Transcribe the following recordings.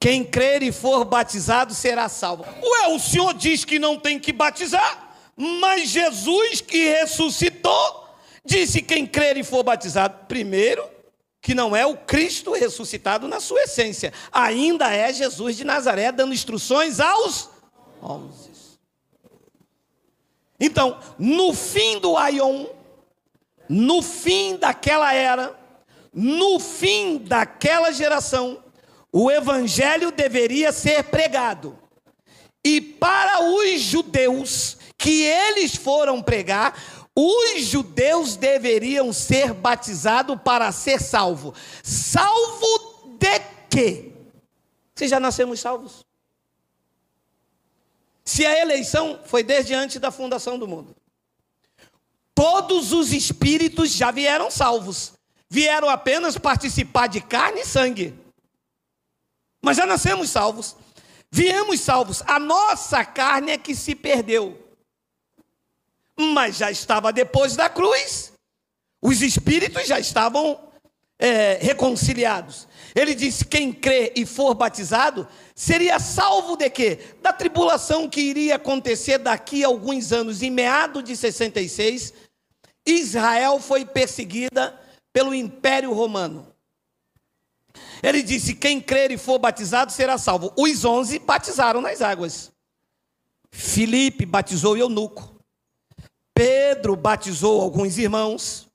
Quem crer e for batizado será salvo. Ué, o Senhor diz que não tem que batizar, mas Jesus que ressuscitou disse quem crer e for batizado primeiro que não é o Cristo ressuscitado na sua essência, ainda é Jesus de Nazaré dando instruções aos onze. Então, no fim do Aion, no fim daquela era, no fim daquela geração, o evangelho deveria ser pregado. E para os judeus que eles foram pregar, os judeus deveriam ser batizados para ser salvo. Salvo de quê? Se já nascemos salvos. Se a eleição foi desde antes da fundação do mundo. Todos os espíritos já vieram salvos. Vieram apenas participar de carne e sangue. Mas já nascemos salvos. Viemos salvos. A nossa carne é que se perdeu. Mas já estava depois da cruz. Os espíritos já estavam é, reconciliados. Ele disse: quem crê e for batizado seria salvo de quê? Da tribulação que iria acontecer daqui a alguns anos. Em meados de 66, Israel foi perseguida pelo Império Romano. Ele disse: Quem crer e for batizado será salvo. Os onze batizaram nas águas. Filipe batizou eunuco. Pedro batizou alguns irmãos.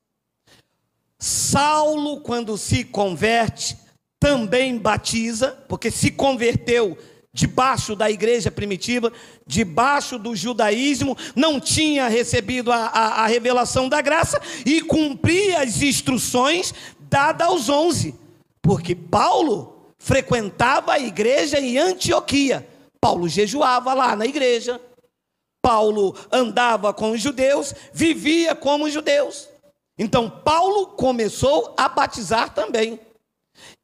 Saulo, quando se converte, também batiza, porque se converteu debaixo da igreja primitiva, debaixo do judaísmo, não tinha recebido a, a, a revelação da graça e cumpria as instruções dadas aos onze porque Paulo frequentava a igreja em Antioquia. Paulo jejuava lá na igreja. Paulo andava com os judeus, vivia como os judeus. Então Paulo começou a batizar também.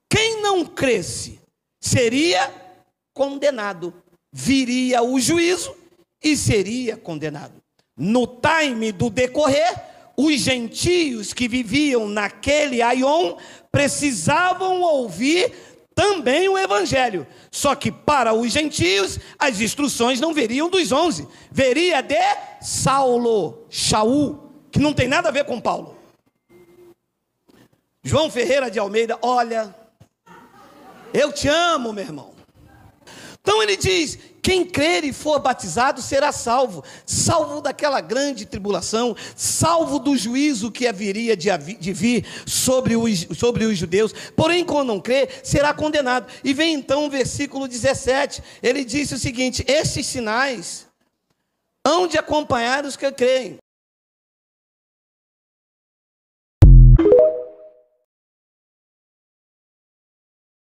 Quem não cresce seria condenado, viria o juízo e seria condenado. No time do decorrer, os gentios que viviam naquele Aion precisavam ouvir também o evangelho. Só que para os gentios, as instruções não veriam dos onze, veria de Saulo, Shaul, que não tem nada a ver com Paulo. João Ferreira de Almeida, olha, eu te amo, meu irmão. Então ele diz quem crer e for batizado será salvo, salvo daquela grande tribulação, salvo do juízo que haveria é de vir sobre os, sobre os judeus. Porém, quando não crer, será condenado. E vem então o versículo 17. Ele disse o seguinte: Estes sinais hão de acompanhar os que creem.